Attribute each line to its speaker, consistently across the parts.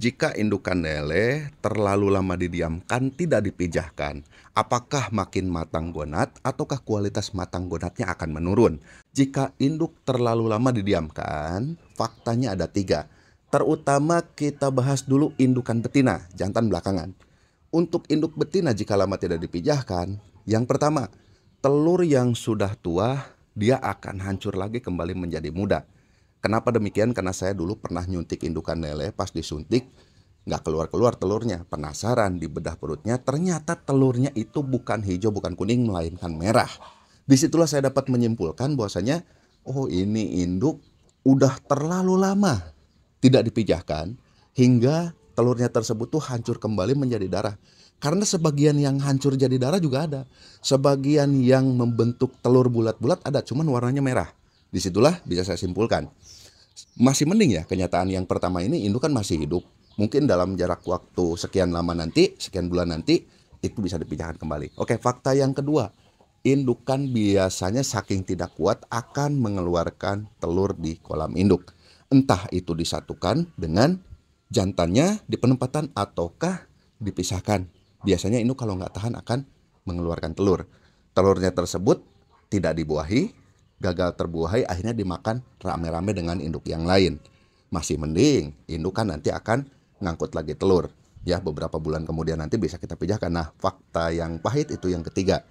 Speaker 1: Jika indukan lele terlalu lama didiamkan tidak dipijahkan, apakah makin matang gonad ataukah kualitas matang gonadnya akan menurun? Jika induk terlalu lama didiamkan, faktanya ada tiga. Terutama kita bahas dulu indukan betina, jantan belakangan. Untuk induk kan betina jika lama tidak dipijahkan, yang pertama, telur yang sudah tua dia akan hancur lagi kembali menjadi muda. Kenapa demikian? Karena saya dulu pernah nyuntik indukan lele, pas disuntik nggak keluar-keluar telurnya. Penasaran di bedah perutnya, ternyata telurnya itu bukan hijau, bukan kuning, melainkan merah. Disitulah saya dapat menyimpulkan bahwasanya, oh ini induk udah terlalu lama tidak dipijahkan hingga telurnya tersebut tuh hancur kembali menjadi darah. Karena sebagian yang hancur jadi darah juga ada. Sebagian yang membentuk telur bulat-bulat ada, cuman warnanya merah. Disitulah bisa saya simpulkan masih mending ya kenyataan yang pertama ini induk kan masih hidup. Mungkin dalam jarak waktu sekian lama nanti, sekian bulan nanti itu bisa dipindahkan kembali. Oke, fakta yang kedua, indukan biasanya saking tidak kuat akan mengeluarkan telur di kolam induk. Entah itu disatukan dengan jantannya di penempatan ataukah dipisahkan. Biasanya induk kalau nggak tahan akan mengeluarkan telur. Telurnya tersebut tidak dibuahi, gagal terbuahi akhirnya dimakan rame-rame dengan induk yang lain. Masih mending induk kan nanti akan ngangkut lagi telur. Ya, beberapa bulan kemudian nanti bisa kita pijahkan. Nah, fakta yang pahit itu yang ketiga.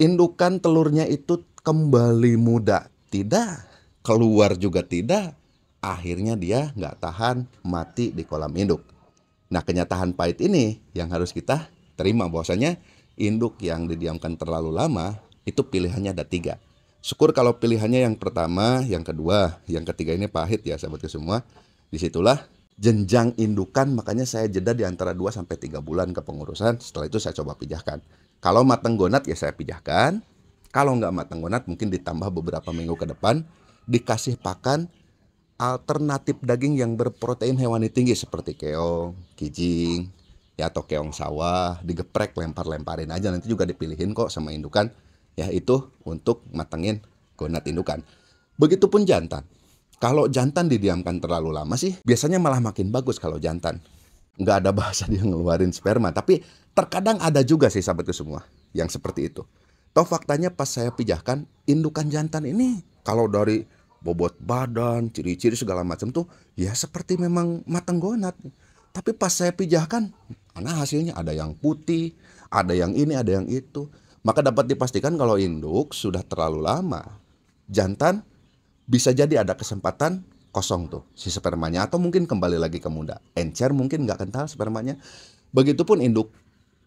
Speaker 1: Indukan telurnya itu kembali muda. Tidak, keluar juga tidak. Akhirnya dia nggak tahan mati di kolam induk. Nah, kenyataan pahit ini yang harus kita terima bahwasanya induk yang didiamkan terlalu lama itu pilihannya ada tiga Syukur kalau pilihannya yang pertama, yang kedua, yang ketiga ini pahit ya sahabatku semua. Disitulah jenjang indukan makanya saya jeda di antara 2 sampai 3 bulan ke pengurusan. Setelah itu saya coba pijahkan. Kalau mateng gonat ya saya pijahkan. Kalau nggak mateng gonat mungkin ditambah beberapa minggu ke depan. Dikasih pakan alternatif daging yang berprotein hewani tinggi seperti keong, kijing, ya atau keong sawah. Digeprek lempar-lemparin aja nanti juga dipilihin kok sama indukan ya itu untuk matengin gonad indukan. Begitupun jantan. Kalau jantan didiamkan terlalu lama sih, biasanya malah makin bagus kalau jantan. Nggak ada bahasa dia ngeluarin sperma, tapi terkadang ada juga sih sahabatku semua yang seperti itu. Toh faktanya pas saya pijahkan, indukan jantan ini kalau dari bobot badan, ciri-ciri segala macam tuh ya seperti memang mateng gonad. Tapi pas saya pijahkan, karena hasilnya ada yang putih, ada yang ini, ada yang itu. Maka dapat dipastikan kalau induk sudah terlalu lama. Jantan bisa jadi ada kesempatan kosong tuh si spermanya atau mungkin kembali lagi ke muda. Encer mungkin nggak kental spermanya. Begitupun induk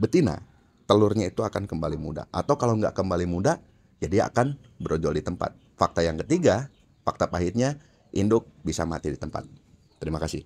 Speaker 1: betina telurnya itu akan kembali muda atau kalau nggak kembali muda ya dia akan brojol di tempat. Fakta yang ketiga, fakta pahitnya induk bisa mati di tempat. Terima kasih.